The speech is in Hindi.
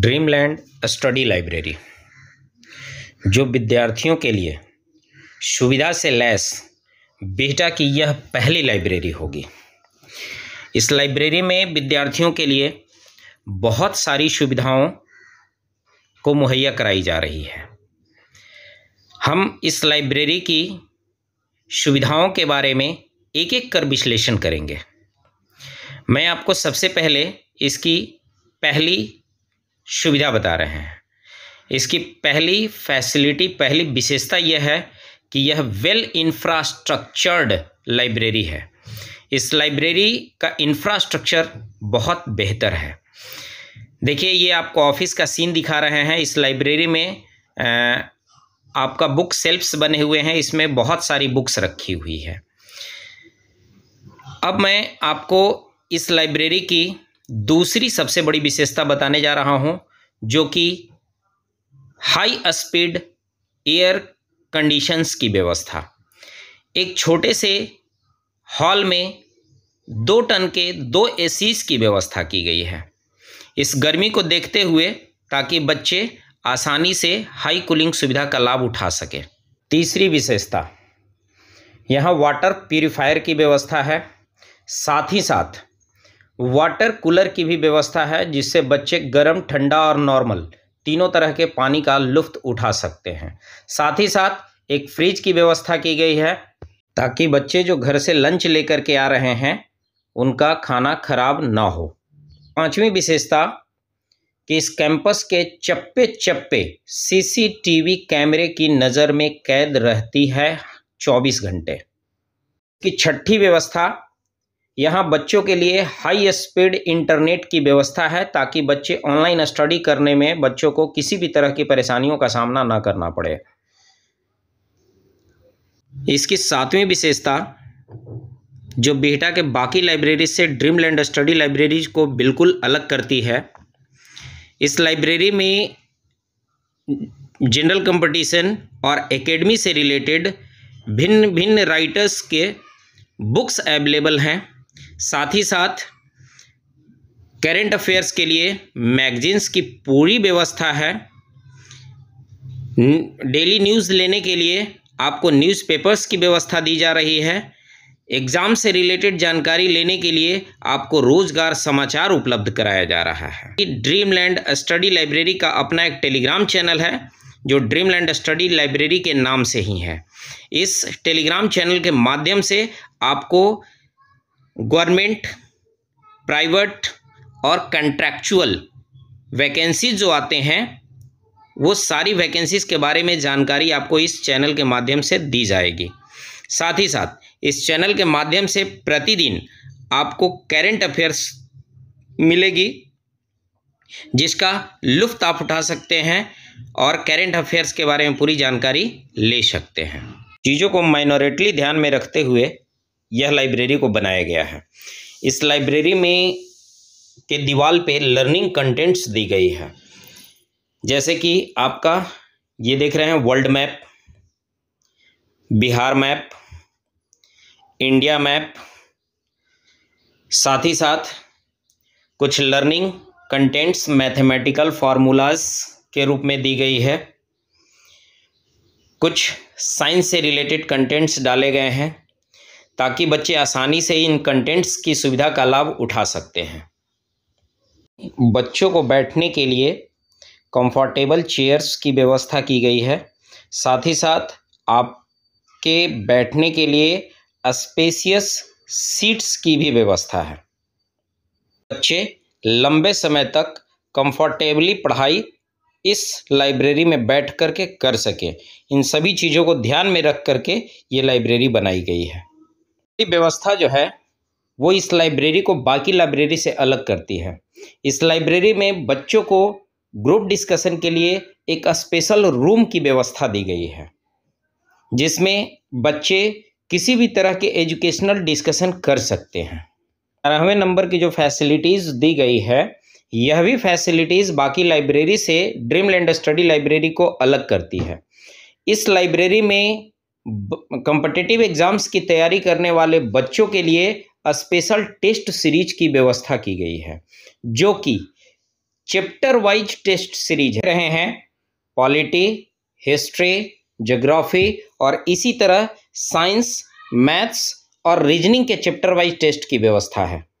ड्रीमलैंड स्टडी लाइब्रेरी जो विद्यार्थियों के लिए सुविधा से लैस बेटा की यह पहली लाइब्रेरी होगी इस लाइब्रेरी में विद्यार्थियों के लिए बहुत सारी सुविधाओं को मुहैया कराई जा रही है हम इस लाइब्रेरी की सुविधाओं के बारे में एक एक कर विश्लेषण करेंगे मैं आपको सबसे पहले इसकी पहली सुविधा बता रहे हैं इसकी पहली फैसिलिटी पहली विशेषता यह है कि यह वेल इंफ्रास्ट्रक्चर्ड लाइब्रेरी है इस लाइब्रेरी का इंफ्रास्ट्रक्चर बहुत बेहतर है देखिए ये आपको ऑफिस का सीन दिखा रहे हैं इस लाइब्रेरी में आपका बुक सेल्फ्स बने हुए हैं इसमें बहुत सारी बुक्स रखी हुई है अब मैं आपको इस लाइब्रेरी की दूसरी सबसे बड़ी विशेषता बताने जा रहा हूं जो कि हाई स्पीड एयर कंडीशंस की व्यवस्था एक छोटे से हॉल में दो टन के दो एसीज की व्यवस्था की गई है इस गर्मी को देखते हुए ताकि बच्चे आसानी से हाई कूलिंग सुविधा का लाभ उठा सके तीसरी विशेषता यहाँ वाटर प्यूरीफायर की व्यवस्था है साथ ही साथ वाटर कूलर की भी व्यवस्था है जिससे बच्चे गर्म ठंडा और नॉर्मल तीनों तरह के पानी का लुफ्त उठा सकते हैं साथ ही साथ एक फ्रिज की व्यवस्था की गई है ताकि बच्चे जो घर से लंच लेकर के आ रहे हैं उनका खाना खराब ना हो पांचवी विशेषता कि इस कैंपस के चप्पे चप्पे सीसीटीवी कैमरे की नज़र में कैद रहती है 24 घंटे की छठी व्यवस्था यहाँ बच्चों के लिए हाई स्पीड इंटरनेट की व्यवस्था है ताकि बच्चे ऑनलाइन स्टडी करने में बच्चों को किसी भी तरह की परेशानियों का सामना ना करना पड़े इसकी सातवीं विशेषता जो बिहटा के बाकी लाइब्रेरी से ड्रीमलैंड स्टडी लाइब्रेरी को बिल्कुल अलग करती है इस लाइब्रेरी में जनरल कंपटीशन और एकेडमी से रिलेटेड भिन्न भिन्न राइटर्स के बुक्स अवेलेबल हैं साथ ही साथ करेंट अफेयर्स के लिए मैगजीन्स की पूरी व्यवस्था है डेली न्यूज़ लेने के लिए आपको न्यूज़पेपर्स की व्यवस्था दी जा रही है एग्ज़ाम से रिलेटेड जानकारी लेने के लिए आपको रोज़गार समाचार उपलब्ध कराया जा रहा है ड्रीमलैंड स्टडी लाइब्रेरी का अपना एक टेलीग्राम चैनल है जो ड्रीमलैंड स्टडी लाइब्रेरी के नाम से ही है इस टेलीग्राम चैनल के माध्यम से आपको गवर्नमेंट प्राइवेट और कंट्रैक्चुअल वैकेंसीज जो आते हैं वो सारी वैकेंसीज़ के बारे में जानकारी आपको इस चैनल के माध्यम से दी जाएगी साथ ही साथ इस चैनल के माध्यम से प्रतिदिन आपको करेंट अफेयर्स मिलेगी जिसका लुफ्त आप उठा सकते हैं और करेंट अफेयर्स के बारे में पूरी जानकारी ले सकते हैं चीज़ों को माइनॉरिटली ध्यान में रखते हुए यह लाइब्रेरी को बनाया गया है इस लाइब्रेरी में के दीवार पे लर्निंग कंटेंट्स दी गई है जैसे कि आपका ये देख रहे हैं world map Bihar map India map साथ ही साथ कुछ लर्निंग कंटेंट्स मैथमेटिकल फार्मूलाज के रूप में दी गई है कुछ साइंस से रिलेटेड कंटेंट्स डाले गए हैं ताकि बच्चे आसानी से इन कंटेंट्स की सुविधा का लाभ उठा सकते हैं बच्चों को बैठने के लिए कंफर्टेबल चेयर्स की व्यवस्था की गई है साथ ही साथ आपके बैठने के लिए स्पेसियस सीट्स की भी व्यवस्था है बच्चे लंबे समय तक कंफर्टेबली पढ़ाई इस लाइब्रेरी में बैठ करके कर सकें इन सभी चीज़ों को ध्यान में रख करके ये लाइब्रेरी बनाई गई है की व्यवस्था जो है वो इस लाइब्रेरी को बाकी लाइब्रेरी से अलग करती है इस लाइब्रेरी में बच्चों को ग्रुप डिस्कशन के लिए एक स्पेशल रूम की व्यवस्था दी गई है जिसमें बच्चे किसी भी तरह के एजुकेशनल डिस्कशन कर सकते हैं अठारहवें नंबर की जो फैसिलिटीज़ दी गई है यह भी फैसिलिटीज़ बाकी लाइब्रेरी से ड्रीमलैंड स्टडी लाइब्रेरी को अलग करती है इस लाइब्रेरी में कंपटेटिव एग्ज़ाम्स की तैयारी करने वाले बच्चों के लिए स्पेशल टेस्ट सीरीज की व्यवस्था की गई है जो कि चैप्टर वाइज टेस्ट सीरीज रहे हैं पॉलिटी हिस्ट्री जोग्राफी और इसी तरह साइंस मैथ्स और रीजनिंग के चैप्टर वाइज टेस्ट की व्यवस्था है